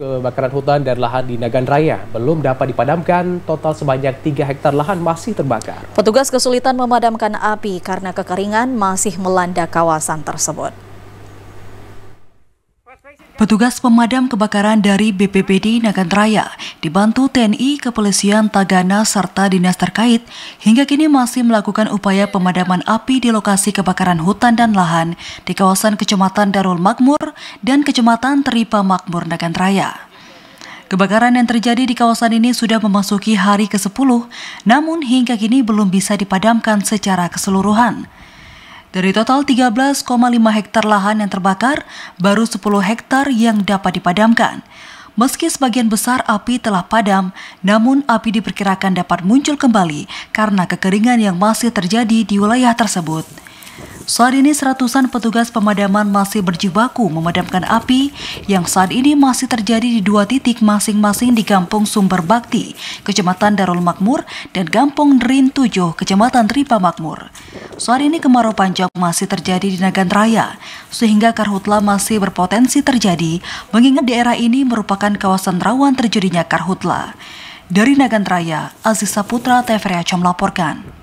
Kebakaran hutan dan lahan di Nagan Raya belum dapat dipadamkan, total sebanyak 3 hektar lahan masih terbakar. Petugas kesulitan memadamkan api karena kekeringan masih melanda kawasan tersebut. Petugas pemadam kebakaran dari BPBD Nagan Raya dibantu TNI, Kepolisian Tagana, serta dinas terkait hingga kini masih melakukan upaya pemadaman api di lokasi kebakaran hutan dan lahan di kawasan Kecamatan Darul Makmur dan Kecamatan Teripa Makmur Nagan Raya. Kebakaran yang terjadi di kawasan ini sudah memasuki hari ke-10, namun hingga kini belum bisa dipadamkan secara keseluruhan. Dari total 13,5 hektar lahan yang terbakar, baru 10 hektar yang dapat dipadamkan. Meski sebagian besar api telah padam, namun api diperkirakan dapat muncul kembali karena kekeringan yang masih terjadi di wilayah tersebut. Saat ini seratusan petugas pemadaman masih berjibaku memadamkan api yang saat ini masih terjadi di dua titik masing-masing di Kampung Sumber Bakti, Kecamatan Darul Makmur, dan Kampung Drin 7, Kecamatan Tripa Makmur. Saat ini kemarau panjang masih terjadi di Nagan Raya, sehingga karhutla masih berpotensi terjadi mengingat daerah ini merupakan kawasan rawan terjadinya karhutla. Dari Nagan Raya, Aziz Saputra, TVRI melaporkan.